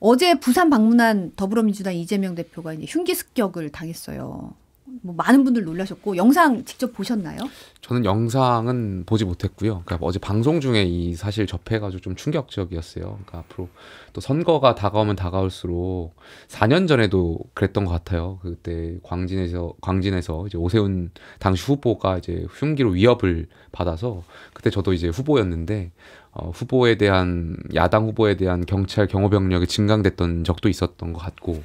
어제 부산 방문한 더불어민주당 이재명 대표가 이제 흉기 습격을 당했어요. 뭐 많은 분들 놀라셨고 영상 직접 보셨나요? 저는 영상은 보지 못했고요. 그러니까 어제 방송 중에 이 사실 접해가지고 좀 충격적이었어요. 그러니까 앞으로 또 선거가 다가오면 다가올수록 4년 전에도 그랬던 것 같아요. 그때 광진에서 광진에서 이제 오세훈 당시 후보가 이제 흉기로 위협을 받아서 그때 저도 이제 후보였는데 어, 후보에 대한 야당 후보에 대한 경찰 경호 병력이 증강됐던 적도 있었던 것 같고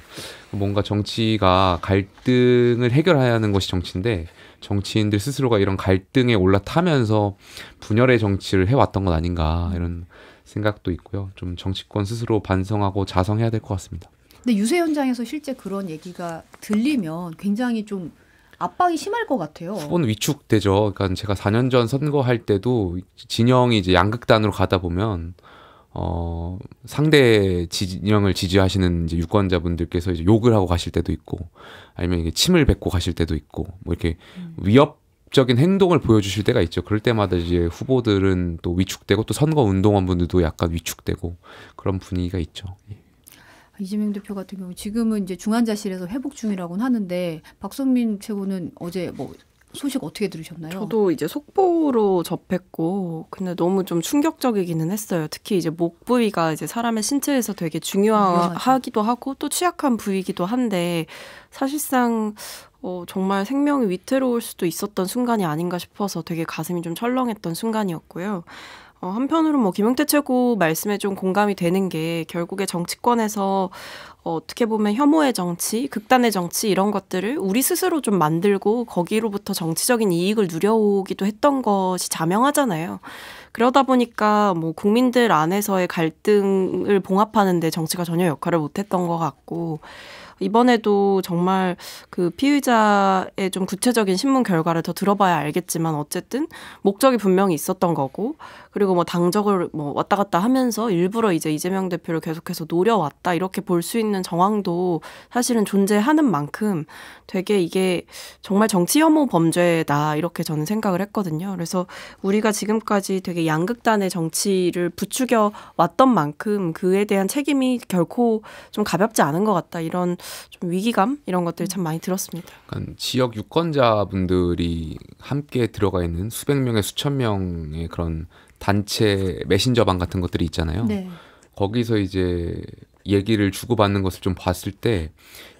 뭔가 정치가 갈등을 해결해야 하는 것이 정치인데 정치인들 스스로가 이런 갈등에 올라타면서 분열의 정치를 해왔던 것 아닌가 이런 생각도 있고요. 좀 정치권 스스로 반성하고 자성해야 될 것 같습니다. 근데 유세 현장에서 실제 그런 얘기가 들리면 굉장히 좀 압박이 심할 것 같아요. 후보는 위축되죠. 그러니까 제가 4년 전 선거할 때도 진영이 이제 양극단으로 가다 보면 어, 상대 진영을 지지하시는 이제 유권자분들께서 이제 욕을 하고 가실 때도 있고 아니면 이게 침을 뱉고 가실 때도 있고 뭐 이렇게 음. 위협적인 행동을 보여주실 때가 있죠. 그럴 때마다 이제 후보들은 또 위축되고 또 선거 운동원 분들도 약간 위축되고 그런 분위기가 있죠. 예. 이재명 대표 같은 경우 지금은 이제 중환자실에서 회복 중이라고 하는데 박성민 최고는 어제 뭐 소식 어떻게 들으셨나요? 저도 이제 속보로 접했고, 근데 너무 좀 충격적이기는 했어요. 특히 이제 목 부위가 이제 사람의 신체에서 되게 중요하기도 하고, 또 취약한 부위이기도 한데, 사실상, 어, 정말 생명이 위태로울 수도 있었던 순간이 아닌가 싶어서 되게 가슴이 좀 철렁했던 순간이었고요. 어, 한편으로 뭐 김용태 최고 말씀에 좀 공감이 되는 게 결국에 정치권에서 어, 어떻게 보면 혐오의 정치, 극단의 정치 이런 것들을 우리 스스로 좀 만들고 거기로부터 정치적인 이익을 누려오기도 했던 것이 자명하잖아요. 그러다 보니까 뭐 국민들 안에서의 갈등을 봉합하는데 정치가 전혀 역할을 못했던 것 같고 이번에도 정말 그 피의자의 좀 구체적인 신문 결과를 더 들어봐야 알겠지만 어쨌든 목적이 분명히 있었던 거고 그리고 뭐 당적을 뭐 왔다 갔다 하면서 일부러 이제 이재명 대표를 계속해서 노려왔다 이렇게 볼 수 있는 정황도 사실은 존재하는 만큼 되게 이게 정말 정치 혐오 범죄다 이렇게 저는 생각을 했거든요. 그래서 우리가 지금까지 되게 양극단의 정치를 부추겨 왔던 만큼 그에 대한 책임이 결코 좀 가볍지 않은 것 같다 이런 좀 위기감 이런 것들 참 많이 들었습니다. 그러니까 지역 유권자분들이 함께 들어가 있는 수백 명의 수천 명의 그런 단체 메신저방 같은 것들이 있잖아요. 네. 거기서 이제 얘기를 주고받는 것을 좀 봤을 때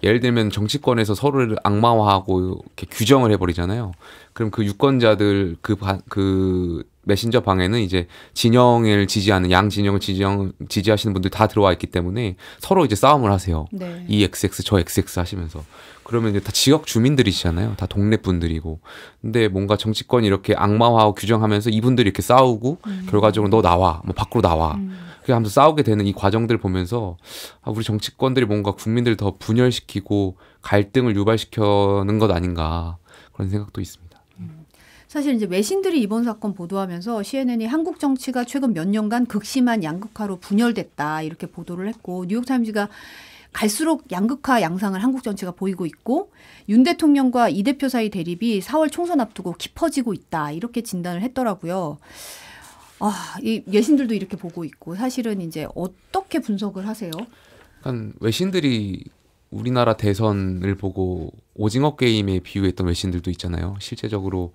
예를 들면 정치권에서 서로를 악마화하고 이렇게 규정을 해버리잖아요. 그럼 그 유권자들 그, 그 메신저 방에는 이제 진영을 지지하는 양 진영을 지지형, 지지하시는 분들 다 들어와 있기 때문에 서로 이제 싸움을 하세요. 네. 이 XX 저 XX 하시면서 그러면 이제 다 지역 주민들이시잖아요. 다 동네 분들이고 근데 뭔가 정치권이 이렇게 악마화 하고 규정하면서 이분들이 이렇게 싸우고 음. 결과적으로 너 나와 뭐 밖으로 나와 음. 그게 하면서 싸우게 되는 이 과정들 을 보면서 아, 우리 정치권들이 뭔가 국민들 더 분열시키고 갈등을 유발시키는 것 아닌가 그런 생각도 있습니다. 사실 이제 외신들이 이번 사건 보도하면서 CNN이 한국 정치가 최근 몇 년간 극심한 양극화로 분열됐다 이렇게 보도를 했고 뉴욕 타임즈가 갈수록 양극화 양상을 한국 정치가 보이고 있고 윤 대통령과 이 대표 사이 대립이 4월 총선 앞두고 깊어지고 있다 이렇게 진단을 했더라고요. 아, 이 외신들도 이렇게 보고 있고 사실은 이제 어떻게 분석을 하세요? 약간 외신들이 우리나라 대선을 보고 오징어 게임에 비유했던 외신들도 있잖아요. 실제적으로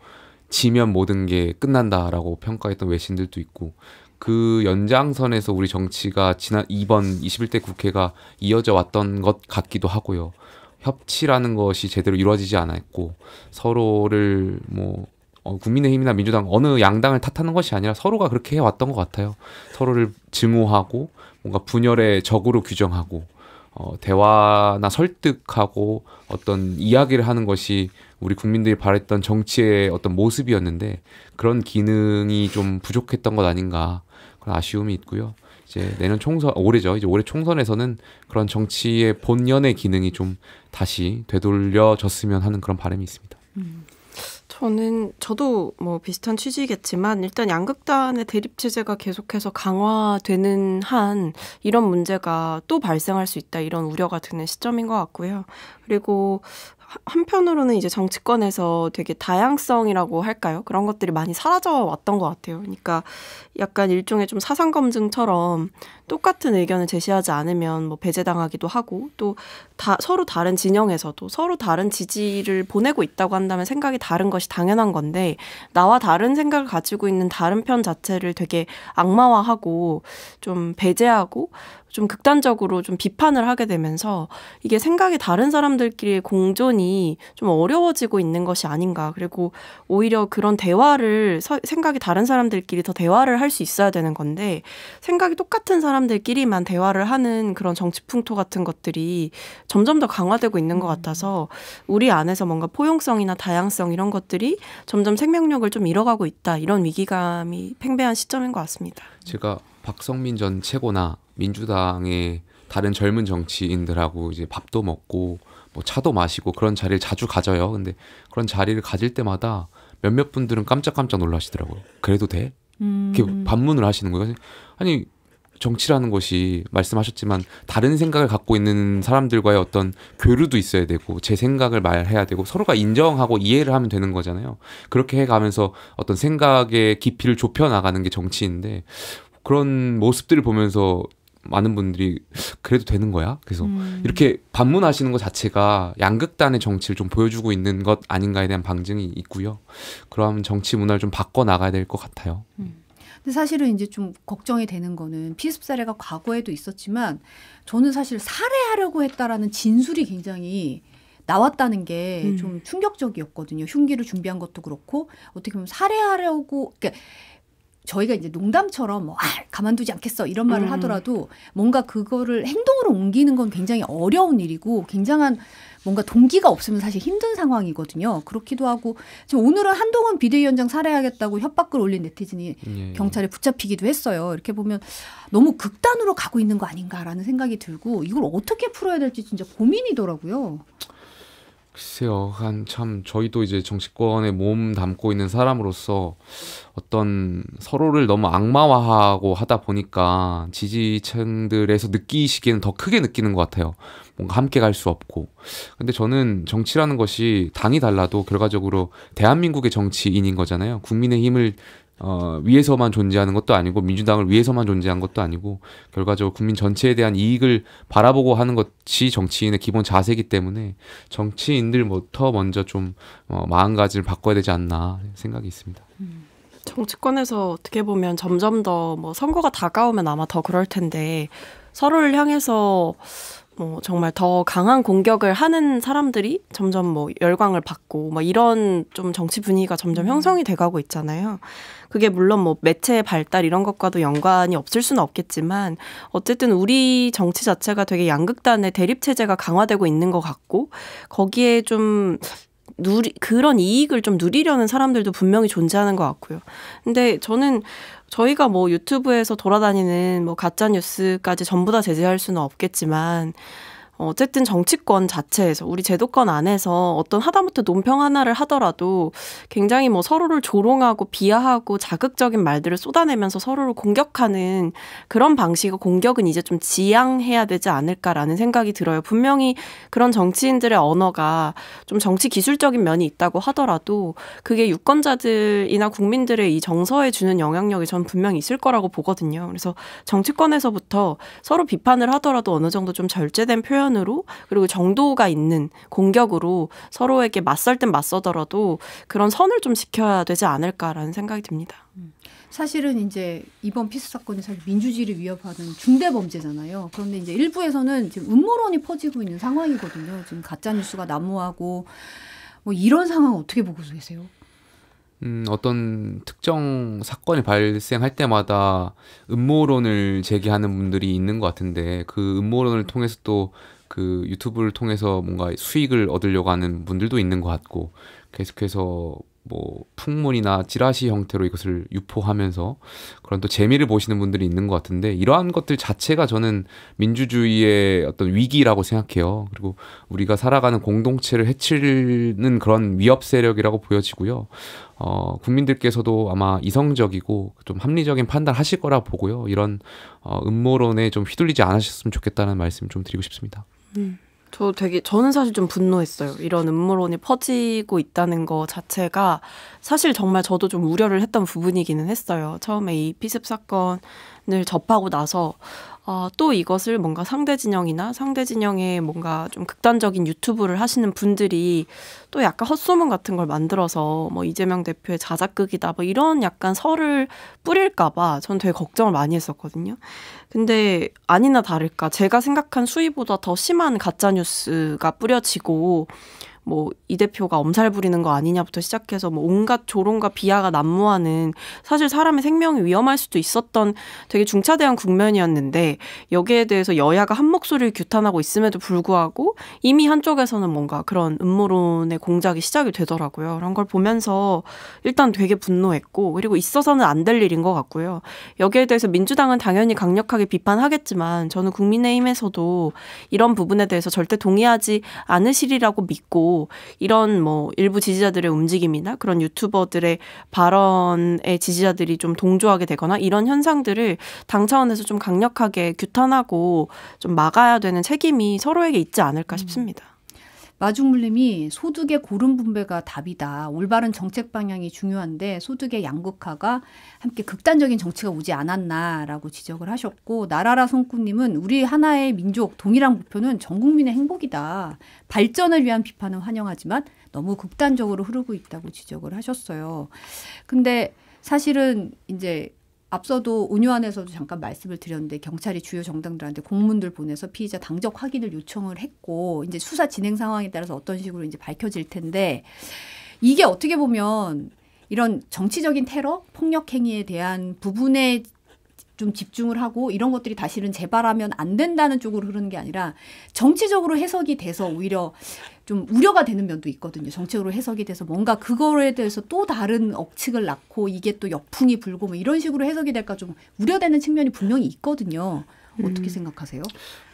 지면 모든 게 끝난다라고 평가했던 외신들도 있고 그 연장선에서 우리 정치가 지난 이번 21대 국회가 이어져 왔던 것 같기도 하고요. 협치라는 것이 제대로 이루어지지 않았고 서로를 뭐 어, 국민의힘이나 민주당 어느 양당을 탓하는 것이 아니라 서로가 그렇게 해왔던 것 같아요. 서로를 증오하고 뭔가 분열의 적으로 규정하고 어, 대화나 설득하고 어떤 이야기를 하는 것이 우리 국민들이 바랬던 정치의 어떤 모습이었는데 그런 기능이 좀 부족했던 것 아닌가 그런 아쉬움이 있고요. 이제 내년 총선 올해죠. 이제 올해 총선에서는 그런 정치의 본연의 기능이 좀 다시 되돌려졌으면 하는 그런 바람이 있습니다. 음. 저는 저도 뭐 비슷한 취지겠지만 일단 양극단의 대립 체제가 계속해서 강화되는 한 이런 문제가 또 발생할 수 있다 이런 우려가 드는 시점인 것 같고요. 그리고 한편으로는 이제 정치권에서 되게 다양성이라고 할까요? 그런 것들이 많이 사라져 왔던 것 같아요. 그러니까 약간 일종의 좀 사상 검증처럼 똑같은 의견을 제시하지 않으면 뭐 배제당하기도 하고 또다 서로 다른 진영에서도 서로 다른 지지를 보내고 있다고 한다면 생각이 다른 것이 당연한 건데 나와 다른 생각을 가지고 있는 다른 편 자체를 되게 악마화하고 좀 배제하고 좀 극단적으로 좀 비판을 하게 되면서 이게 생각이 다른 사람들끼리의 공존이 좀 어려워지고 있는 것이 아닌가. 그리고 오히려 그런 대화를 서, 생각이 다른 사람들끼리 더 대화를 할 수 있어야 되는 건데 생각이 똑같은 사람들끼리만 대화를 하는 그런 정치 풍토 같은 것들이 점점 더 강화되고 있는 것 같아서 우리 안에서 뭔가 포용성이나 다양성 이런 것들이 점점 생명력을 좀 잃어가고 있다 이런 위기감이 팽배한 시점인 것 같습니다. 제가 박성민 전 최고나 민주당의 다른 젊은 정치인들하고 이제 밥도 먹고 뭐 차도 마시고 그런 자리를 자주 가져요. 근데 그런 자리를 가질 때마다 몇몇 분들은 깜짝깜짝 놀라시더라고요. 그래도 돼? 음. 이렇게 반문을 하시는 거예요. 아니 정치라는 것이 말씀하셨지만 다른 생각을 갖고 있는 사람들과의 어떤 교류도 있어야 되고 제 생각을 말해야 되고 서로가 인정하고 이해를 하면 되는 거잖아요. 그렇게 해가면서 어떤 생각의 깊이를 좁혀 나가는 게 정치인데 그런 모습들을 보면서 많은 분들이 그래도 되는 거야. 그래서 음. 이렇게 반문하시는 것 자체가 양극단의 정치를 좀 보여주고 있는 것 아닌가에 대한 방증이 있고요. 그럼 정치 문화를 좀 바꿔 나가야 될 것 같아요. 음. 근데 사실은 이제 좀 걱정이 되는 거는 피습 사례가 과거에도 있었지만 저는 사실 살해하려고 했다라는 진술이 굉장히 나왔다는 게좀 음. 충격적이었거든요. 흉기를 준비한 것도 그렇고 어떻게 보면 살해하려고 그러니까 저희가 이제 농담처럼 뭐, 아, 가만두지 않겠어 이런 말을 음. 하더라도 뭔가 그거를 행동으로 옮기는 건 굉장히 어려운 일이고 굉장한 뭔가 동기가 없으면 사실 힘든 상황이거든요. 그렇기도 하고 지금 오늘은 한동훈 비대위원장 살해하겠다고 협박글 올린 네티즌이 예. 예. 경찰에 붙잡히기도 했어요. 이렇게 보면 너무 극단으로 가고 있는 거 아닌가라는 생각이 들고 이걸 어떻게 풀어야 될지 진짜 고민이더라고요. 글쎄요, 한참 저희도 이제 정치권에 몸 담고 있는 사람으로서 어떤 서로를 너무 악마화하고 하다 보니까 지지층들에서 느끼시기는더 크게 느끼는 것 같아요. 뭔가 함께 갈 수 없고. 근데 저는 정치라는 것이 당이 달라도 결과적으로 대한민국의 정치인인 거잖아요. 국민의 힘을 어, 위에서만 존재하는 것도 아니고 민주당을 위해서만 존재한 것도 아니고 결과적으로 국민 전체에 대한 이익을 바라보고 하는 것이 정치인의 기본 자세이기 때문에 정치인들부터 먼저 좀 어, 마음가짐을 바꿔야 되지 않나 생각이 있습니다. 음. 정치권에서 어떻게 보면 점점 더뭐 선거가 다가오면 아마 더 그럴 텐데 서로를 향해서 뭐 정말 더 강한 공격을 하는 사람들이 점점 뭐 열광을 받고 뭐 이런 좀 정치 분위기가 점점 음. 형성이 돼가고 있잖아요. 그게 물론 뭐 매체의 발달 이런 것과도 연관이 없을 수는 없겠지만 어쨌든 우리 정치 자체가 되게 양극단의 대립 체제가 강화되고 있는 것 같고 거기에 좀 누리 그런 이익을 좀 누리려는 사람들도 분명히 존재하는 것 같고요. 근데 저는 저희가 뭐 유튜브에서 돌아다니는 뭐 가짜 뉴스까지 전부 다 제재할 수는 없겠지만 어쨌든 정치권 자체에서 우리 제도권 안에서 어떤 하다못해 논평 하나를 하더라도 굉장히 뭐 서로를 조롱하고 비하하고 자극적인 말들을 쏟아내면서 서로를 공격하는 그런 방식의 공격은 이제 좀 지양해야 되지 않을까라는 생각이 들어요. 분명히 그런 정치인들의 언어가 좀 정치 기술적인 면이 있다고 하더라도 그게 유권자들이나 국민들의 이 정서에 주는 영향력이 전 분명히 있을 거라고 보거든요. 그래서 정치권에서부터 서로 비판을 하더라도 어느 정도 좀 절제된 표현 표현으로 그리고 정도가 있는 공격으로 서로에게 맞설 땐 맞서더라도 그런 선을 좀 지켜야 되지 않을까라는 생각이 듭니다. 음. 사실은 이제 이번 피스 사건이 사실 민주주의를 위협하는 중대 범죄잖아요. 그런데 이제 일부에서는 지금 음모론이 퍼지고 있는 상황이거든요. 지금 가짜 뉴스가 난무하고 뭐 이런 상황 어떻게 보고 계세요? 음, 어떤 특정 사건이 발생할 때마다 음모론을 제기하는 분들이 있는 것 같은데 그 음모론을 통해서 또그 유튜브를 통해서 뭔가 수익을 얻으려고 하는 분들도 있는 것 같고 계속해서 뭐 풍문이나 찌라시 형태로 이것을 유포하면서 그런 또 재미를 보시는 분들이 있는 것 같은데 이러한 것들 자체가 저는 민주주의의 어떤 위기라고 생각해요. 그리고 우리가 살아가는 공동체를 해치는 그런 위협 세력이라고 보여지고요. 어, 국민들께서도 아마 이성적이고 좀 합리적인 판단 하실 거라 보고요. 이런 어, 음모론에 좀 휘둘리지 않으셨으면 좋겠다는 말씀 좀 드리고 싶습니다. 음. 저 되게 저는 사실 좀 분노했어요. 이런 음모론이 퍼지고 있다는 거 자체가 사실 정말 저도 좀 우려를 했던 부분이기는 했어요. 처음에 이 피습 사건 을 접하고 나서 어, 또 이것을 뭔가 상대 진영이나 상대 진영의 뭔가 좀 극단적인 유튜브를 하시는 분들이 또 약간 헛소문 같은 걸 만들어서 뭐 이재명 대표의 자작극이다 뭐 이런 약간 설을 뿌릴까봐 전 되게 걱정을 많이 했었거든요. 근데 아니나 다를까 제가 생각한 수위보다 더 심한 가짜뉴스가 뿌려지고 뭐이 대표가 엄살 부리는 거 아니냐부터 시작해서 뭐 온갖 조롱과 비하가 난무하는 사실 사람의 생명이 위험할 수도 있었던 되게 중차대한 국면이었는데 여기에 대해서 여야가 한 목소리를 규탄하고 있음에도 불구하고 이미 한쪽에서는 뭔가 그런 음모론의 공작이 시작이 되더라고요. 그런 걸 보면서 일단 되게 분노했고 그리고 있어서는 안 될 일인 것 같고요. 여기에 대해서 민주당은 당연히 강력하게 비판하겠지만 저는 국민의힘에서도 이런 부분에 대해서 절대 동의하지 않으시리라고 믿고 이런 뭐 일부 지지자들의 움직임이나 그런 유튜버들의 발언에 지지자들이 좀 동조하게 되거나 이런 현상들을 당 차원에서 좀 강력하게 규탄하고 좀 막아야 되는 책임이 서로에게 있지 않을까 음. 싶습니다. 마중물님이 소득의 고른 분배가 답이다. 올바른 정책 방향이 중요한데 소득의 양극화가 함께 극단적인 정치가 오지 않았나라고 지적을 하셨고 나라라 손꾸님은 우리 하나의 민족 동일한 목표는 전 국민의 행복이다. 발전을 위한 비판은 환영하지만 너무 극단적으로 흐르고 있다고 지적을 하셨어요. 근데 사실은 이제 앞서도 운요안에서도 잠깐 말씀을 드렸는데 경찰이 주요 정당들한테 공문들 보내서 피의자 당적 확인을 요청을 했고 이제 수사 진행 상황에 따라서 어떤 식으로 이제 밝혀질 텐데 이게 어떻게 보면 이런 정치적인 테러, 폭력 행위에 대한 부분의 좀 집중을 하고 이런 것들이 다시는 재발하면 안 된다는 쪽으로 흐르는 게 아니라 정치적으로 해석이 돼서 오히려 좀 우려가 되는 면도 있거든요. 정책으로 해석이 돼서 뭔가 그거에 대해서 또 다른 억측을 낳고 이게 또 역풍이 불고 뭐 이런 식으로 해석이 될까 좀 우려되는 측면이 분명히 있거든요. 어떻게 음. 생각하세요?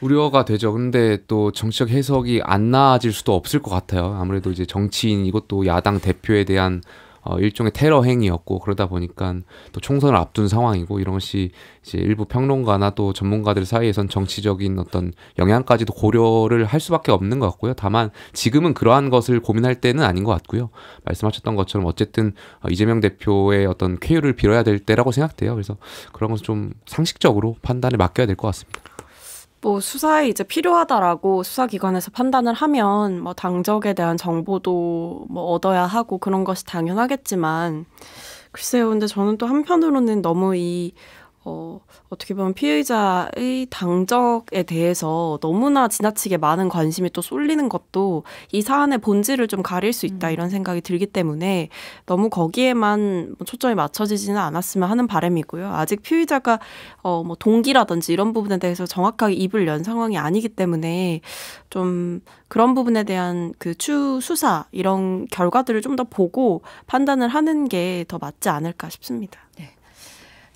우려가 되죠. 근데 또 정치적 해석이 안 나아질 수도 없을 것 같아요. 아무래도 이제 정치인 이것도 야당 대표에 대한 어, 일종의 테러 행위였고 그러다 보니까 또 총선을 앞둔 상황이고 이런 것이 이제 일부 평론가나 또 전문가들 사이에선 정치적인 어떤 영향까지도 고려를 할 수밖에 없는 것 같고요. 다만 지금은 그러한 것을 고민할 때는 아닌 것 같고요. 말씀하셨던 것처럼 어쨌든 어, 이재명 대표의 어떤 쾌유를 빌어야 될 때라고 생각돼요. 그래서 그런 것을좀 상식적으로 판단에 맡겨야 될 것 같습니다. 뭐 수사에 이제 필요하다라고 수사기관에서 판단을 하면 뭐 당적에 대한 정보도 뭐 얻어야 하고 그런 것이 당연하겠지만 글쎄요. 근데 저는 또 한편으로는 너무 이 어, 어떻게 보면 피의자의 당적에 대해서 너무나 지나치게 많은 관심이 또 쏠리는 것도 이 사안의 본질을 좀 가릴 수 있다 음. 이런 생각이 들기 때문에 너무 거기에만 뭐 초점이 맞춰지지는 않았으면 하는 바람이고요. 아직 피의자가 어, 뭐 동기라든지 이런 부분에 대해서 정확하게 입을 연 상황이 아니기 때문에 좀 그런 부분에 대한 그 추 수사 이런 결과들을 좀 더 보고 판단을 하는 게 더 맞지 않을까 싶습니다. 네.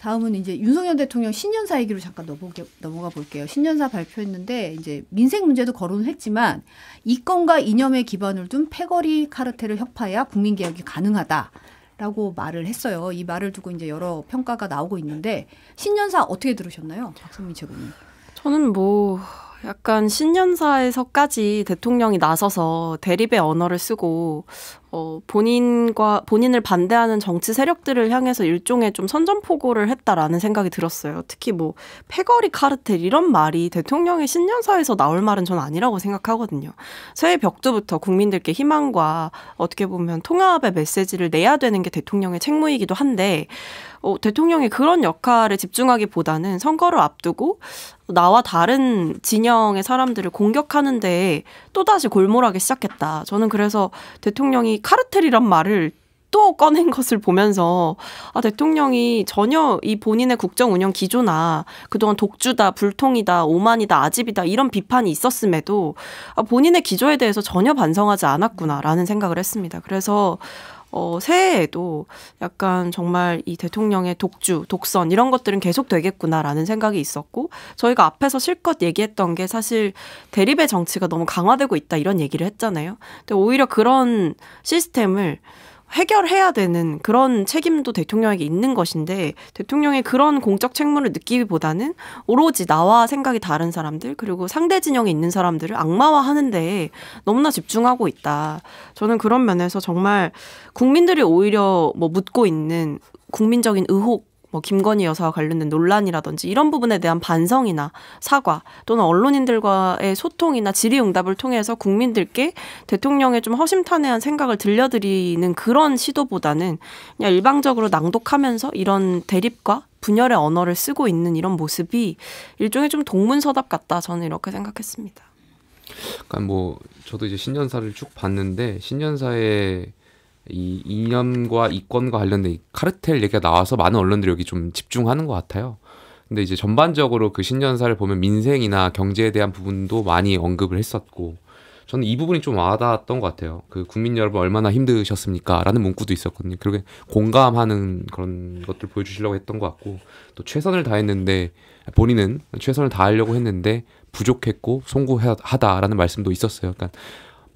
다음은 이제 윤석열 대통령 신년사 얘기로 잠깐 넘어게, 넘어가 볼게요. 신년사 발표했는데 이제 민생 문제도 거론했지만 이권과 이념의 기반을 둔 패거리 카르텔을 협파해야 국민 개혁이 가능하다. 라고 말을 했어요. 이 말을 두고 이제 여러 평가가 나오고 있는데 신년사 어떻게 들으셨나요? 박선미 최고님. 저는 뭐 약간 신년사에서까지 대통령이 나서서 대립의 언어를 쓰고 어, 본인과 본인을 반대하는 정치 세력들을 향해서 일종의 좀 선전포고를 했다라는 생각이 들었어요. 특히 뭐 패거리 카르텔 이런 말이 대통령의 신년사에서 나올 말은 전 아니라고 생각하거든요. 새해 벽두부터 국민들께 희망과 어떻게 보면 통합의 메시지를 내야 되는 게 대통령의 책무이기도 한데 어, 대통령이 그런 역할에 집중하기보다는 선거를 앞두고 나와 다른 진영의 사람들을 공격하는데 또다시 골몰하기 시작했다. 저는 그래서 대통령이 카르텔이란 말을 또 꺼낸 것을 보면서 아, 대통령이 전혀 이 본인의 국정 운영 기조나 그동안 독주다, 불통이다, 오만이다, 아집이다 이런 비판이 있었음에도 아, 본인의 기조에 대해서 전혀 반성하지 않았구나라는 생각을 했습니다. 그래서 어, 새해에도 약간 정말 이 대통령의 독주, 독선 이런 것들은 계속 되겠구나라는 생각이 있었고 저희가 앞에서 실컷 얘기했던 게 사실 대립의 정치가 너무 강화되고 있다 이런 얘기를 했잖아요. 근데 오히려 그런 시스템을 해결해야 되는 그런 책임도 대통령에게 있는 것인데 대통령의 그런 공적 책무를 느끼기보다는 오로지 나와 생각이 다른 사람들 그리고 상대 진영에 있는 사람들을 악마화하는데 너무나 집중하고 있다. 저는 그런 면에서 정말 국민들이 오히려 뭐 묻고 있는 국민적인 의혹 뭐 김건희 여사와 관련된 논란이라든지 이런 부분에 대한 반성이나 사과 또는 언론인들과의 소통이나 질의응답을 통해서 국민들께 대통령의 좀 허심탄회한 생각을 들려드리는 그런 시도보다는 그냥 일방적으로 낭독하면서 이런 대립과 분열의 언어를 쓰고 있는 이런 모습이 일종의 좀 동문서답 같다 저는 이렇게 생각했습니다. 그러니까 뭐 저도 이제 신년사를 쭉 봤는데 신년사에 이 이념과 이권과 관련된 카르텔 얘기가 나와서 많은 언론들이 여기 좀 집중하는 것 같아요. 근데 이제 전반적으로 그 신년사를 보면 민생이나 경제에 대한 부분도 많이 언급을 했었고 저는 이 부분이 좀 와닿았던 것 같아요. 그 국민 여러분 얼마나 힘드셨습니까? 라는 문구도 있었거든요. 그렇게 공감하는 그런 것들 보여주시려고 했던 것 같고 또 최선을 다했는데 본인은 최선을 다하려고 했는데 부족했고 송구하다라는 말씀도 있었어요. 그러니까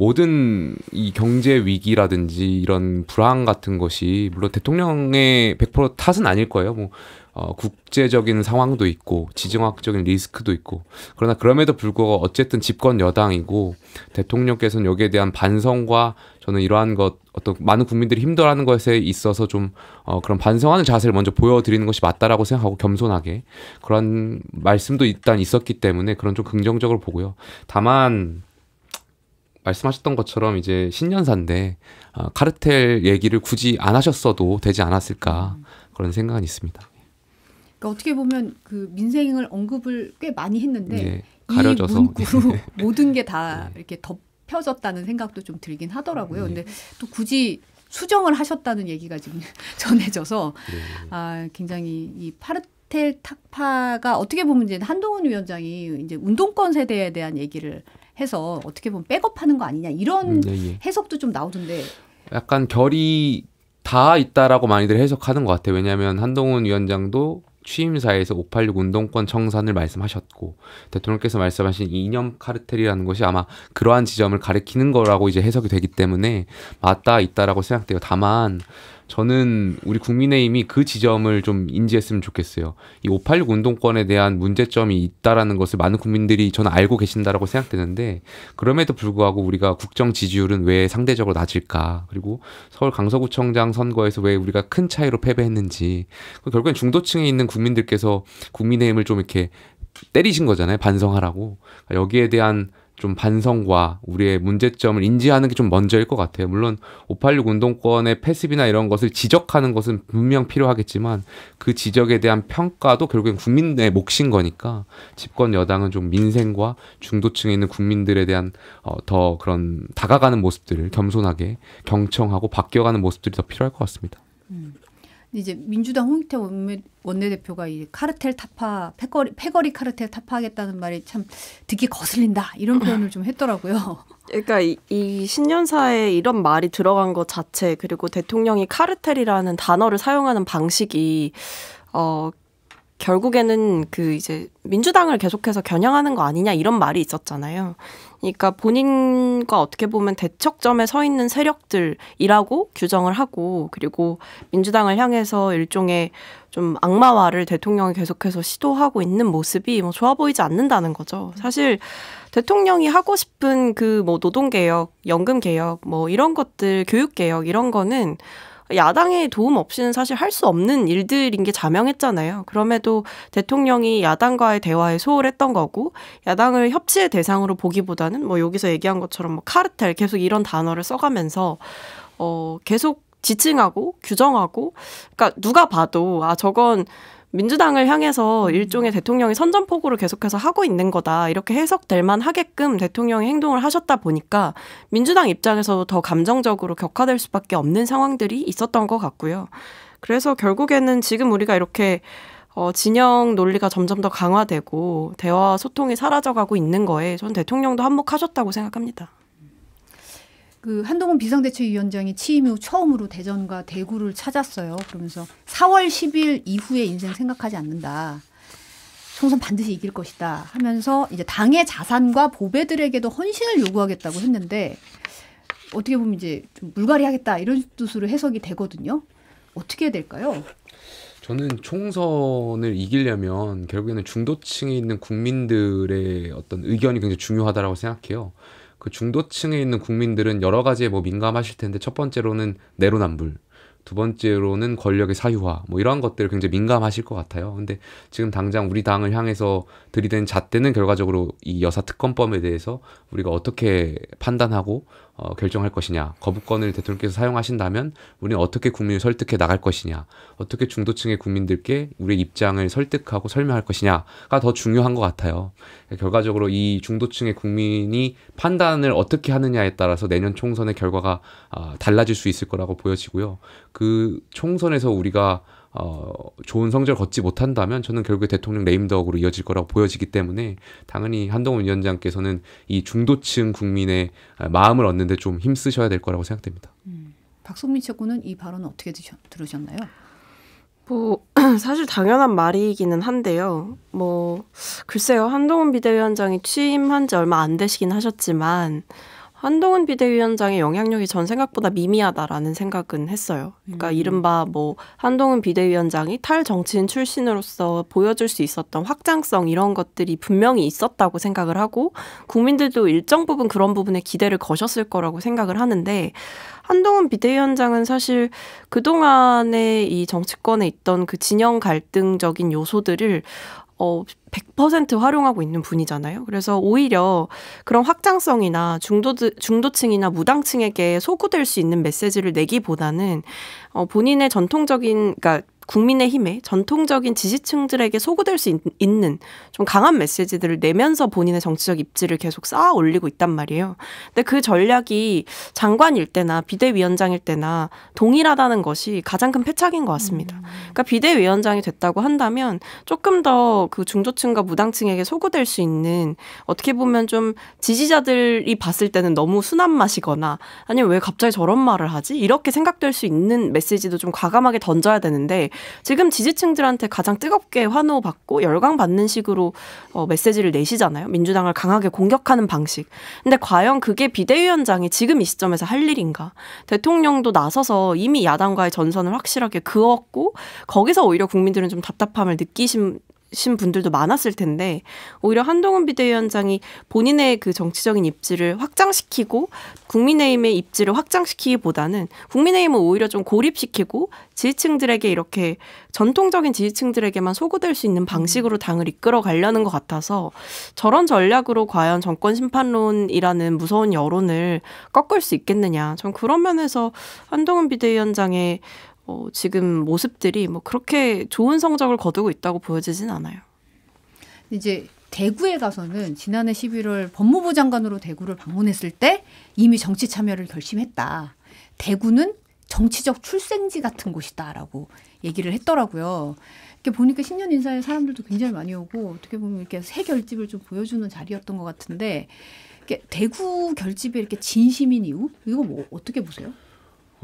모든 이 경제 위기라든지 이런 불황 같은 것이 물론 대통령의 100% 탓은 아닐 거예요. 뭐 어, 국제적인 상황도 있고 지정학적인 리스크도 있고 그러나 그럼에도 불구하고 어쨌든 집권 여당이고 대통령께서는 여기에 대한 반성과 저는 이러한 것 어떤 많은 국민들이 힘들어하는 것에 있어서 좀 어, 그런 반성하는 자세를 먼저 보여드리는 것이 맞다라고 생각하고 겸손하게 그런 말씀도 일단 있었기 때문에 그런 좀 긍정적으로 보고요. 다만 말씀하셨던 것처럼 이제 신년사인데 아, 카르텔 얘기를 굳이 안 하셨어도 되지 않았을까 그런 생각은 있습니다. 그러니까 어떻게 보면 그 민생을 언급을 꽤 많이 했는데 네, 가려져서 문구로 네. 모든 게다 네. 이렇게 덮여졌다는 생각도 좀 들긴 하더라고요. 네. 근데 또 굳이 수정을 하셨다는 얘기가 지금 전해져서 네. 아 굉장히 이 파르 텔탁파가 어떻게 보면 이제 한동훈 위원장이 이제 운동권 세대에 대한 얘기를 해서 어떻게 보면 백업하는 거 아니냐 이런 예, 예. 해석도 좀 나오던데 약간 결이 다 있다라고 많이들 해석하는 것 같아요. 왜냐하면 한동훈 위원장도 취임사에서 586 운동권 청산을 말씀하셨고 대통령께서 말씀하신 이념 카르텔이라는 것이 아마 그러한 지점을 가리키는 거라고 이제 해석이 되기 때문에 맞다 있다라고 생각돼요. 다만 저는 우리 국민의힘이 그 지점을 좀 인지했으면 좋겠어요. 이 586 운동권에 대한 문제점이 있다라는 것을 많은 국민들이 저는 알고 계신다라고 생각되는데 그럼에도 불구하고 우리가 국정 지지율은 왜 상대적으로 낮을까? 그리고 서울 강서구청장 선거에서 왜 우리가 큰 차이로 패배했는지 그 결국엔 중도층에 있는 국민들께서 국민의힘을 좀 이렇게 때리신 거잖아요. 반성하라고. 그러니까 여기에 대한 좀 반성과 우리의 문제점을 인지하는 게 좀 먼저일 것 같아요. 물론 586 운동권의 패습이나 이런 것을 지적하는 것은 분명 필요하겠지만 그 지적에 대한 평가도 결국엔 국민의 몫인 거니까 집권 여당은 좀 민생과 중도층에 있는 국민들에 대한 어, 더 그런 다가가는 모습들을 겸손하게 경청하고 바뀌어가는 모습들이 더 필요할 것 같습니다. 음. 이제 민주당 홍익태 원내대표가 이 카르텔 타파 패거리, 패거리 카르텔 타파하겠다는 말이 참 듣기 거슬린다 이런 표현을 좀 했더라고요. 그러니까 이, 이 신년사에 이런 말이 들어간 것 자체 그리고 대통령이 카르텔이라는 단어를 사용하는 방식이 어 결국에는 그 이제 민주당을 계속해서 겨냥하는 거 아니냐 이런 말이 있었잖아요. 그러니까 본인과 어떻게 보면 대척점에 서 있는 세력들이라고 규정을 하고 그리고 민주당을 향해서 일종의 좀 악마화를 대통령이 계속해서 시도하고 있는 모습이 뭐 좋아 보이지 않는다는 거죠. 사실 대통령이 하고 싶은 그 뭐 노동 개혁, 연금 개혁 뭐 이런 것들 교육 개혁 이런 거는 그러니까 야당의 도움 없이는 사실 할 수 없는 일들인 게 자명했잖아요. 그럼에도 대통령이 야당과의 대화에 소홀했던 거고 야당을 협치의 대상으로 보기보다는 뭐 여기서 얘기한 것처럼 뭐 카르텔 계속 이런 단어를 써가면서 어 계속 지칭하고 규정하고 그러니까 누가 봐도 아 저건 민주당을 향해서 음. 일종의 대통령이 선전포고를 계속해서 하고 있는 거다. 이렇게 해석될 만 하게끔 대통령이 행동을 하셨다 보니까 민주당 입장에서 도더 감정적으로 격화될 수밖에 없는 상황들이 있었던 것 같고요. 그래서 결국에는 지금 우리가 이렇게 어, 진영 논리가 점점 더 강화되고 대화 소통이 사라져가고 있는 거에 전 대통령도 한몫하셨다고 생각합니다. 그 한동훈 비상대책위원장이 취임 후 처음으로 대전과 대구를 찾았어요. 그러면서 4월 10일 이후의 인생 생각하지 않는다. 총선 반드시 이길 것이다 하면서 이제 당의 자산과 보배들에게도 헌신을 요구하겠다고 했는데 어떻게 보면 이제 물갈이 하겠다 이런 뜻으로 해석이 되거든요. 어떻게 해야 될까요? 저는 총선을 이기려면 결국에는 중도층에 있는 국민들의 어떤 의견이 굉장히 중요하다고 생각해요. 그 중도층에 있는 국민들은 여러 가지에 뭐 민감하실 텐데 첫 번째로는 내로남불. 두 번째로는 권력의 사유화 뭐 이러한 것들 을 굉장히 민감하실 것 같아요. 근데 지금 당장 우리 당을 향해서 들이댄 잣대는 결과적으로 이 여사 특검법에 대해서 우리가 어떻게 판단하고 어, 결정할 것이냐, 거부권을 대통령께서 사용하신다면 우리는 어떻게 국민을 설득해 나갈 것이냐, 어떻게 중도층의 국민들께 우리의 입장을 설득하고 설명할 것이냐가 더 중요한 것 같아요. 결과적으로 이 중도층의 국민이 판단을 어떻게 하느냐에 따라서 내년 총선의 결과가 아, 달라질 수 있을 거라고 보여지고요. 그 총선에서 우리가 어, 좋은 성적을 걷지 못한다면 저는 결국에 대통령 레임덕으로 이어질 거라고 보여지기 때문에 당연히 한동훈 위원장께서는 이 중도층 국민의 마음을 얻는데 좀 힘쓰셔야 될 거라고 생각됩니다. 음, 박성민 최고는 이 발언 어떻게 드셔, 들으셨나요? 뭐 사실 당연한 말이기는 한데요. 뭐 글쎄요 한동훈 비대위원장이 취임한 지 얼마 안 되시긴 하셨지만 한동훈 비대위원장의 영향력이 전 생각보다 미미하다라는 생각은 했어요. 그러니까 음. 이른바 뭐 한동훈 비대위원장이 탈정치인 출신으로서 보여줄 수 있었던 확장성 이런 것들이 분명히 있었다고 생각을 하고 국민들도 일정 부분 그런 부분에 기대를 거셨을 거라고 생각을 하는데 한동훈 비대위원장은 사실 그동안의 이 정치권에 있던 그 진영 갈등적인 요소들을 어, 100% 활용하고 있는 분이잖아요. 그래서 오히려 그런 확장성이나 중도, 중도층이나 무당층에게 소구될 수 있는 메시지를 내기보다는 어, 본인의 전통적인, 그러니까 국민의힘에 전통적인 지지층들에게 소구될 수 있, 있는 좀 강한 메시지들을 내면서 본인의 정치적 입지를 계속 쌓아 올리고 있단 말이에요. 근데 그 전략이 장관일 때나 비대위원장일 때나 동일하다는 것이 가장 큰 패착인 것 같습니다. 음. 그러니까 비대위원장이 됐다고 한다면 조금 더 그 중도층과 무당층에게 소구될 수 있는 어떻게 보면 좀 지지자들이 봤을 때는 너무 순한 맛이거나 아니면 왜 갑자기 저런 말을 하지? 이렇게 생각될 수 있는 메시지도 좀 과감하게 던져야 되는데 지금 지지층들한테 가장 뜨겁게 환호받고 열광받는 식으로 어, 메시지를 내시잖아요. 민주당을 강하게 공격하는 방식. 근데 과연 그게 비대위원장이 지금 이 시점에서 할 일인가? 대통령도 나서서 이미 야당과의 전선을 확실하게 그었고 거기서 오히려 국민들은 좀 답답함을 느끼신 신 분들도 많았을 텐데 오히려 한동훈 비대위원장이 본인의 그 정치적인 입지를 확장시키고 국민의힘의 입지를 확장시키기보다는 국민의힘을 오히려 좀 고립시키고 지지층들에게 이렇게 전통적인 지지층들에게만 소구될 수 있는 방식으로 당을 이끌어 가려는 것 같아서 저런 전략으로 과연 정권 심판론이라는 무서운 여론을 꺾을 수 있겠느냐 전 그런 면에서 한동훈 비대위원장의 어, 지금 모습들이 뭐 그렇게 좋은 성적을 거두고 있다고 보여지진 않아요. 이제 대구에 가서는 지난해 11월 법무부 장관으로 대구를 방문했을 때 이미 정치 참여를 결심했다. 대구는 정치적 출생지 같은 곳이다라고 얘기를 했더라고요. 이렇게 보니까 신년 인사에 사람들도 굉장히 많이 오고 어떻게 보면 이렇게 새 결집을 좀 보여주는 자리였던 것 같은데 대구 결집에 이렇게 진심인 이유 이거 뭐 어떻게 보세요?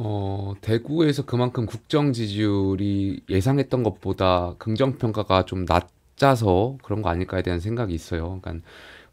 어, 대구에서 그만큼 국정 지지율이 예상했던 것보다 긍정 평가가 좀 낮. 짜서 그런 거 아닐까에 대한 생각이 있어요. 그러니까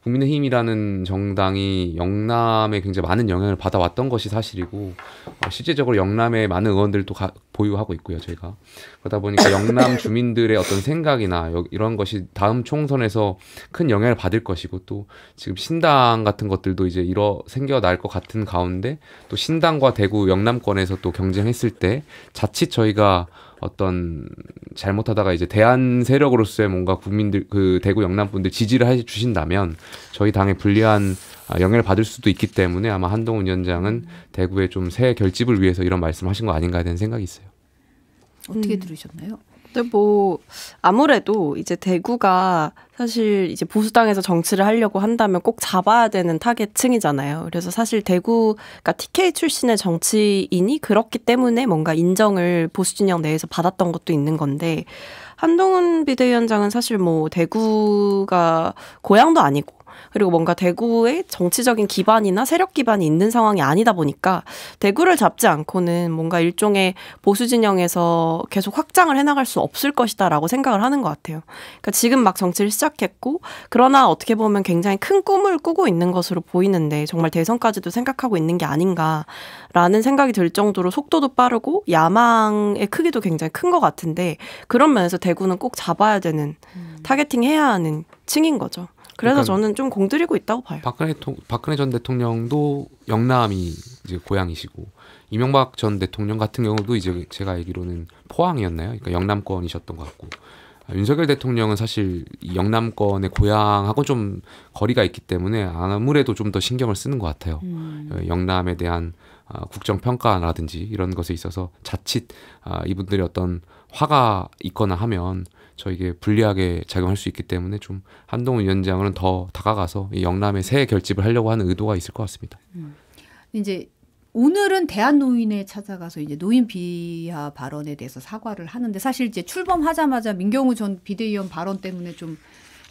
국민의힘이라는 정당이 영남에 굉장히 많은 영향을 받아왔던 것이 사실이고 어, 실제적으로 영남에 많은 의원들도 가, 보유하고 있고요 저희가 그러다 보니까 영남 주민들의 어떤 생각이나 여, 이런 것이 다음 총선에서 큰 영향을 받을 것이고 또 지금 신당 같은 것들도 이제 이러 생겨날 것 같은 가운데 또 신당과 대구 영남권에서 또 경쟁했을 때 자칫 저희가 어떤 잘못하다가 이제 대한 세력으로서의 뭔가 국민들 그 대구 영남 분들 지지를 해 주신다면 저희 당에 불리한 아, 영향을 받을 수도 있기 때문에 아마 한동훈 위원장은 대구의 좀새 결집을 위해서 이런 말씀하신 거 아닌가 하는 생각이 있어요. 어떻게 음. 들으셨나요? 근데 뭐 아무래도 이제 대구가 사실 이제 보수당에서 정치를 하려고 한다면 꼭 잡아야 되는 타겟층이잖아요. 그래서 사실 대구 그러니까 TK 출신의 정치인이 그렇기 때문에 뭔가 인정을 보수 진영 내에서 받았던 것도 있는 건데 한동훈 비대위원장은 사실 뭐 대구가 고향도 아니고 그리고 뭔가 대구의 정치적인 기반이나 세력 기반이 있는 상황이 아니다 보니까 대구를 잡지 않고는 뭔가 일종의 보수 진영에서 계속 확장을 해나갈 수 없을 것이다라고 생각을 하는 것 같아요. 그러니까 지금 막 정치를 시작했고 그러나 어떻게 보면 굉장히 큰 꿈을 꾸고 있는 것으로 보이는데 정말 대선까지도 생각하고 있는 게 아닌가라는 생각이 들 정도로 속도도 빠르고 야망의 크기도 굉장히 큰 것 같은데 그런 면에서 대구는 꼭 잡아야 되는 음. 타겟팅 해야 하는 층인 거죠. 그래서 그러니까 저는 좀 공들이고 있다고 봐요. 박근혜, 통, 박근혜 전 대통령도 영남이 이제 고향이시고 이명박 전 대통령 같은 경우도 이제 제가 알기로는 포항이었나요? 그러니까 영남권이셨던 것 같고 아, 윤석열 대통령은 사실 영남권의 고향하고 좀 거리가 있기 때문에 아무래도 좀 더 신경을 쓰는 것 같아요. 음. 어, 영남에 대한 아, 국정 평가라든지 이런 것에 있어서 자칫 아, 이분들이 어떤 화가 있거나 하면 저에게 불리하게 작용할 수 있기 때문에 좀 한동훈 위원장은 더 다가가서 이 영남의 새 결집을 하려고 하는 의도가 있을 것 같습니다. 음. 이제 오늘은 대한노인회 찾아가서 이제 노인 비하 발언에 대해서 사과를 하는데 사실 이제 출범하자마자 민경우 전 비대위원 발언 때문에 좀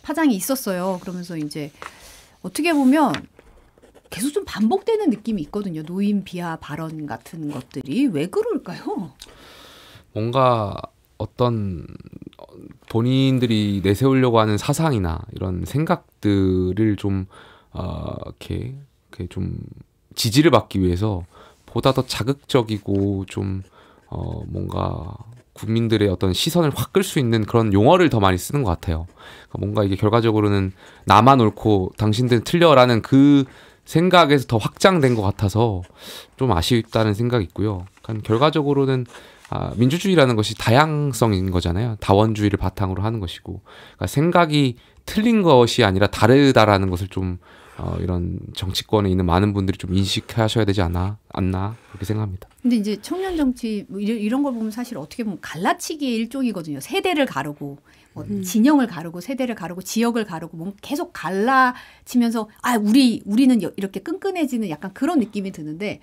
파장이 있었어요. 그러면서 이제 어떻게 보면 계속 좀 반복되는 느낌이 있거든요. 노인 비하 발언 같은 것들이 왜 그럴까요? 뭔가 어떤 본인들이 내세우려고 하는 사상이나 이런 생각들을 좀 어, 이렇게, 이렇게 좀 지지를 받기 위해서 보다 더 자극적이고 좀 어, 뭔가 국민들의 어떤 시선을 확 끌 수 있는 그런 용어를 더 많이 쓰는 것 같아요. 그러니까 뭔가 이게 결과적으로는 나만 옳고 당신들 은 틀려라는 그 생각에서 더 확장된 것 같아서 좀 아쉽다는 생각이 있고요. 그러니까 결과적으로는 아, 민주주의라는 것이 다양성인 거잖아요. 다원주의를 바탕으로 하는 것이고, 그러니까 생각이 틀린 것이 아니라 다르다라는 것을 좀 어, 이런 정치권에 있는 많은 분들이 좀 인식하셔야 되지 않나, 않나 그렇게 생각합니다. 근데 이제 청년 정치 뭐 이런, 걸 보면 사실 어떻게 보면 갈라치기의 일종이거든요. 세대를 가르고 뭐 음. 진영을 가르고 세대를 가르고 지역을 가르고 뭐 계속 갈라치면서 아 우리 우리는 이렇게 끈끈해지는 약간 그런 느낌이 드는데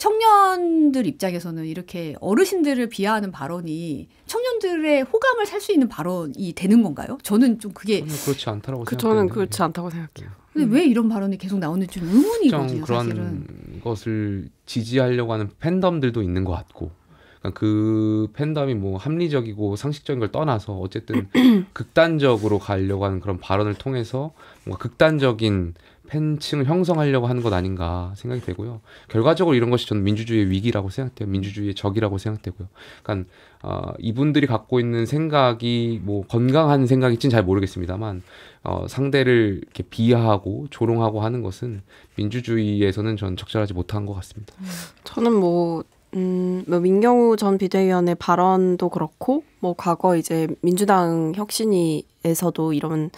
청년들 입장에서는 이렇게 어르신들을 비하하는 발언이 청년들의 호감을 살 수 있는 발언이 되는 건가요? 저는 좀 그게 그, 저는 그렇지 않다고 그, 저는 그렇지 않다고 생각해요. 근데 음. 왜 이런 발언이 계속 나오는지 의문이거든요. 그런 사실은. 것을 지지하려고 하는 팬덤들도 있는 것 같고 그러니까 그 팬덤이 뭐 합리적이고 상식적인 걸 떠나서 어쨌든 극단적으로 가려고 하는 그런 발언을 통해서 뭔가 극단적인 팬층을 형성하려고 하는 것 아닌가 생각이 되고요. 결과적으로 이런 것이 저는 민주주의의 위기라고 생각돼요. 민주주의의 적이라고 생각되고요. 그러니까 어, 이분들이 갖고 있는 생각이 뭐 건강한 생각일지는 잘 모르겠습니다만 어, 상대를 이렇게 비하하고 조롱하고 하는 것은 민주주의에서는 전 적절하지 못한 것 같습니다. 음. 저는 뭐 음, 뭐 민경우 전 비대위원의 발언도 그렇고, 뭐 과거 이제 민주당 혁신위에서도 이런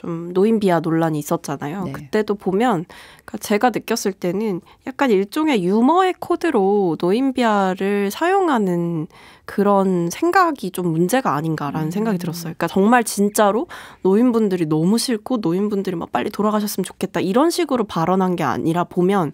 좀 노인 비하 논란이 있었잖아요. 네. 그때도 보면 그러니까 제가 느꼈을 때는 약간 일종의 유머의 코드로 노인 비하를 사용하는 그런 생각이 좀 문제가 아닌가라는 음. 생각이 들었어요. 그러니까 정말 진짜로 노인분들이 너무 싫고 노인분들이 막 빨리 돌아가셨으면 좋겠다 이런 식으로 발언한 게 아니라 보면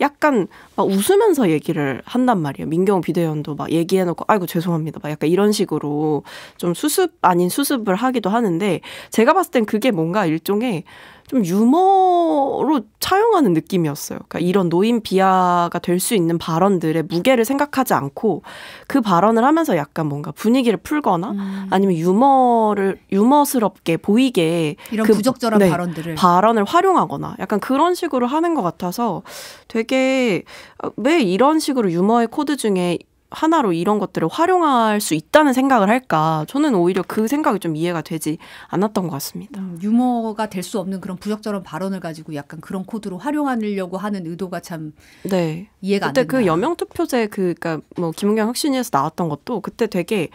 약간 막 웃으면서 얘기를 한단 말이에요. 민경 비대위원도 막 얘기해놓고 아이고 죄송합니다. 막 약간 이런 식으로 좀 수습 아닌 수습을 하기도 하는데 제가 봤을 땐 그게 뭔 뭔가 일종의 좀 유머로 차용하는 느낌이었어요. 그러니까 이런 노인 비하가 될 수 있는 발언들의 무게를 생각하지 않고 그 발언을 하면서 약간 뭔가 분위기를 풀거나 음. 아니면 유머를 유머스럽게 보이게 이런 그, 부적절한 네, 발언들을 발언을 활용하거나 약간 그런 식으로 하는 것 같아서 되게 어, 왜 이런 식으로 유머의 코드 중에 하나로 이런 것들을 활용할 수 있다는 생각을 할까? 저는 오히려 그 생각이 좀 이해가 되지 않았던 것 같습니다. 음, 유머가 될 수 없는 그런 부적절한 발언을 가지고 약간 그런 코드로 활용하려고 하는 의도가 참 네. 이해가 안 된다. 그때 그 여명 투표제 그니까 그러니까 뭐 김은경 혁신위에서 나왔던 것도 그때 되게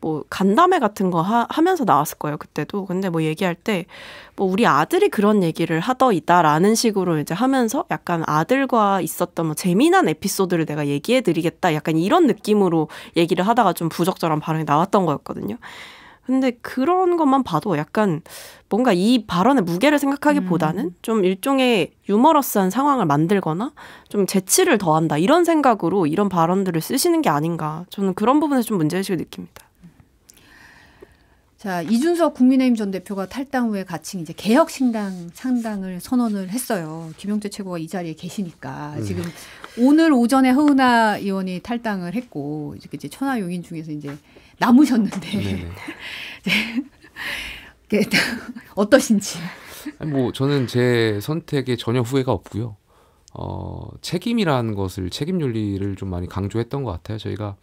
뭐 간담회 같은 거 하, 면서 나왔을 거예요 그때도 근데 뭐 얘기할 때 뭐 우리 아들이 그런 얘기를 하더이다라는 식으로 이제 하면서 약간 아들과 있었던 뭐 재미난 에피소드를 내가 얘기해드리겠다 약간 이런 느낌으로 얘기를 하다가 좀 부적절한 발언이 나왔던 거였거든요. 근데 그런 것만 봐도 약간 뭔가 이 발언의 무게를 생각하기보다는 음. 좀 일종의 유머러스한 상황을 만들거나 좀 재치를 더한다 이런 생각으로 이런 발언들을 쓰시는 게 아닌가 저는 그런 부분에좀 문제의식을 느낍니다. 자, 이준석 국민의힘 전 대표가 탈당 후에 같이 이제 개혁신당 창당을 선언을 했어요. 김영재 최고가 이 자리에 계시니까. 음. 지금 오늘 오전에 허은하 의원이 탈당을 했고, 이제 천하 용인 중에서 이제 남으셨는데. 이제 네, 네. 네. 어떠신지. 아니, 뭐 저는 제 선택에 전혀 후회가 없고요. 어, 책임이라는 것을 책임 윤리를 좀 많이 강조했던 것 같아요. 저희가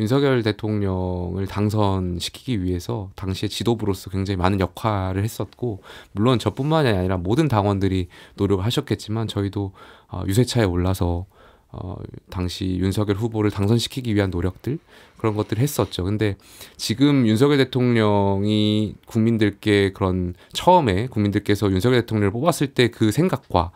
윤석열 대통령을 당선시키기 위해서 당시의 지도부로서 굉장히 많은 역할을 했었고 물론 저뿐만이 아니라 모든 당원들이 노력을 하셨겠지만 저희도 어, 유세차에 올라서 어, 당시 윤석열 후보를 당선시키기 위한 노력들 그런 것들을 했었죠. 근데 지금 윤석열 대통령이 국민들께 그런 처음에 국민들께서 윤석열 대통령을 뽑았을 때 그 생각과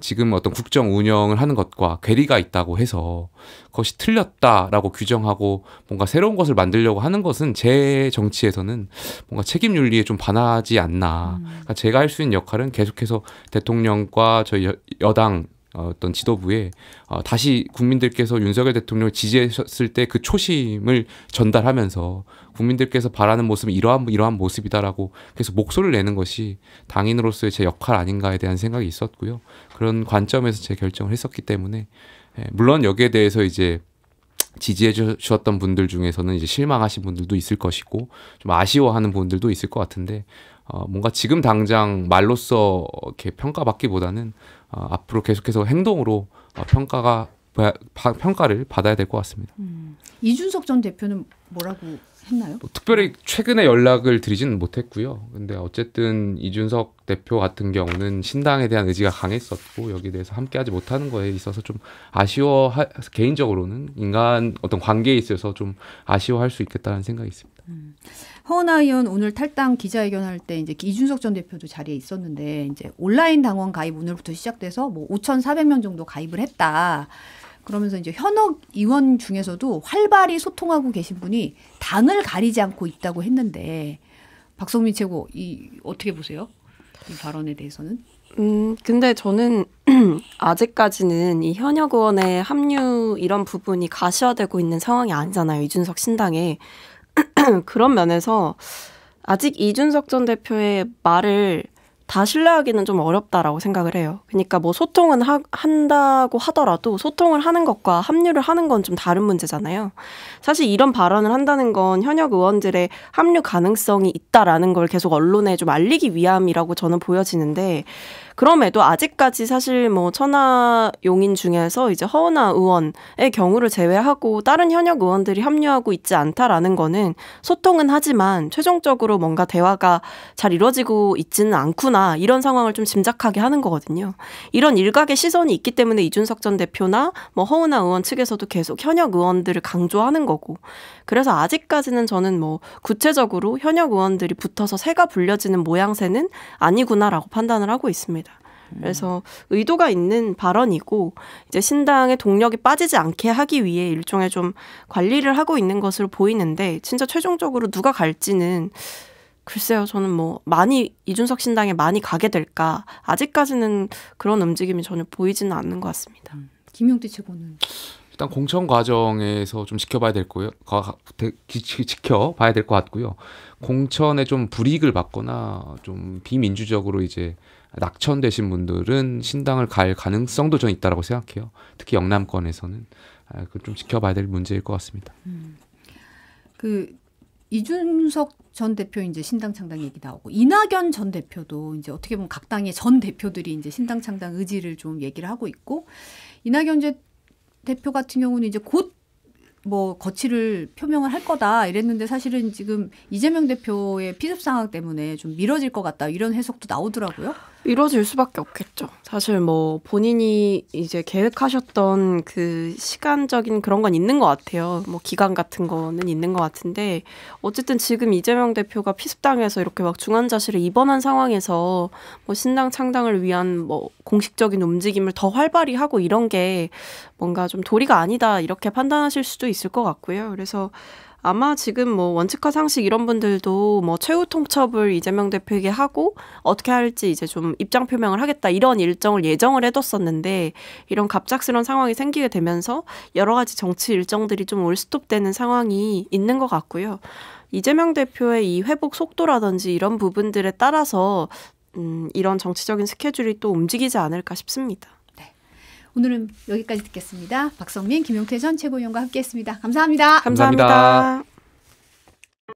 지금 어떤 국정 운영을 하는 것과 괴리가 있다고 해서 그것이 틀렸다라고 규정하고 뭔가 새로운 것을 만들려고 하는 것은 제 정치에서는 뭔가 책임 윤리에 좀 반하지 않나. 음. 그러니까 제가 할 수 있는 역할은 계속해서 대통령과 저희 여, 여당 어, 어떤 지도부에 어, 다시 국민들께서 윤석열 대통령을 지지했을 때 그 초심을 전달하면서 국민들께서 바라는 모습은 이러한 이러한 모습이다라고 그래서 목소리를 내는 것이 당인으로서의 제 역할 아닌가에 대한 생각이 있었고요 그런 관점에서 제 결정을 했었기 때문에 예, 물론 여기에 대해서 이제 지지해 주셨던 분들 중에서는 이제 실망하신 분들도 있을 것이고 좀 아쉬워하는 분들도 있을 것 같은데 어, 뭔가 지금 당장 말로써 이렇게 평가받기보다는 어, 앞으로 계속해서 행동으로 어, 평가가 바, 평가를 받아야 될 것 같습니다. 음. 이준석 전 대표는 뭐라고 했나요? 뭐, 특별히 최근에 연락을 드리지는 못했고요. 근데 어쨌든 이준석 대표 같은 경우는 신당에 대한 의지가 강했었고 여기 대해서 함께하지 못하는 거에 있어서 좀 아쉬워 개인적으로는 인간 어떤 관계에 있어서 좀 아쉬워할 수 있겠다는 생각이 있습니다. 허은하 의원 오늘 탈당 기자회견할 때 이제 이준석 전 대표도 자리에 있었는데 이제 온라인 당원 가입 오늘부터 시작돼서 뭐 5,400명 정도 가입을 했다. 그러면서 이제 현역 의원 중에서도 활발히 소통하고 계신 분이 당을 가리지 않고 있다고 했는데 박성민 최고 이 어떻게 보세요? 이 발언에 대해서는? 음, 근데 저는 아직까지는 이 현역 의원의 합류 이런 부분이 가시화되고 있는 상황이 아니잖아요. 이준석 신당에. 그런 면에서 아직 이준석 전 대표의 말을 다 신뢰하기는 좀 어렵다라고 생각을 해요. 그러니까 뭐 소통은 하, 한다고 하더라도 소통을 하는 것과 합류를 하는 건 좀 다른 문제잖아요. 사실 이런 발언을 한다는 건 현역 의원들의 합류 가능성이 있다라는 걸 계속 언론에 좀 알리기 위함이라고 저는 보여지는데 그럼에도 아직까지 사실 뭐 천하 용인 중에서 이제 허은하 의원의 경우를 제외하고 다른 현역 의원들이 합류하고 있지 않다라는 거는 소통은 하지만 최종적으로 뭔가 대화가 잘 이루어지고 있지는 않구나 이런 상황을 좀 짐작하게 하는 거거든요. 이런 일각의 시선이 있기 때문에 이준석 전 대표나 뭐허은하 의원 측에서도 계속 현역 의원들을 강조하는 거고 그래서 아직까지는 저는 뭐 구체적으로 현역 의원들이 붙어서 새가 불려지는 모양새는 아니구나라고 판단을 하고 있습니다. 그래서 의도가 있는 발언이고 이제 신당의 동력이 빠지지 않게 하기 위해 일종의 좀 관리를 하고 있는 것으로 보이는데 진짜 최종적으로 누가 갈지는 글쎄요, 저는 뭐 많이 이준석 신당에 많이 가게 될까 아직까지는 그런 움직임이 전혀 보이지는 않는 것 같습니다. 음. 김용태 최고는 일단 공천 과정에서 좀 지켜봐야 될 거예요. 가, 데, 기, 지켜봐야 될 것 같고요. 공천에 좀 불이익을 받거나 좀 비민주적으로 이제 낙천되신 분들은 신당을 갈 가능성도 저는 있다라고 생각해요. 특히 영남권에서는 아, 그 좀 지켜봐야 될 문제일 것 같습니다. 음. 그 이준석 전 대표 이제 신당 창당 얘기 나오고 이낙연 전 대표도 이제 어떻게 보면 각 당의 전 대표들이 이제 신당 창당 의지를 좀 얘기를 하고 있고 이낙연 제 대표 같은 경우는 이제 곧 뭐 거취를 표명을 할 거다 이랬는데 사실은 지금 이재명 대표의 피습 상황 때문에 좀 미뤄질 것 같다 이런 해석도 나오더라고요. 이루어질 수밖에 없겠죠. 사실 뭐 본인이 이제 계획하셨던 그 시간적인 그런 건 있는 것 같아요. 뭐 기간 같은 거는 있는 것 같은데 어쨌든 지금 이재명 대표가 피습당에서 이렇게 막중환자실을 입원한 상황에서 뭐 신당 창당을 위한 뭐 공식적인 움직임을 더 활발히 하고 이런 게 뭔가 좀 도리가 아니다 이렇게 판단하실 수도 있을 것 같고요. 그래서 아마 지금 뭐 원칙화 상식 이런 분들도 뭐 최후 통첩을 이재명 대표에게 하고 어떻게 할지 이제 좀 입장 표명을 하겠다 이런 일정을 예정을 해뒀었는데 이런 갑작스런 상황이 생기게 되면서 여러 가지 정치 일정들이 좀 올스톱되는 상황이 있는 것 같고요. 이재명 대표의 이 회복 속도라든지 이런 부분들에 따라서 음, 이런 정치적인 스케줄이 또 움직이지 않을까 싶습니다. 오늘은 여기까지 듣겠습니다. 박성민, 김용태 전 최고위원과 함께했습니다 감사합니다. 감사합니다. 감사합니다.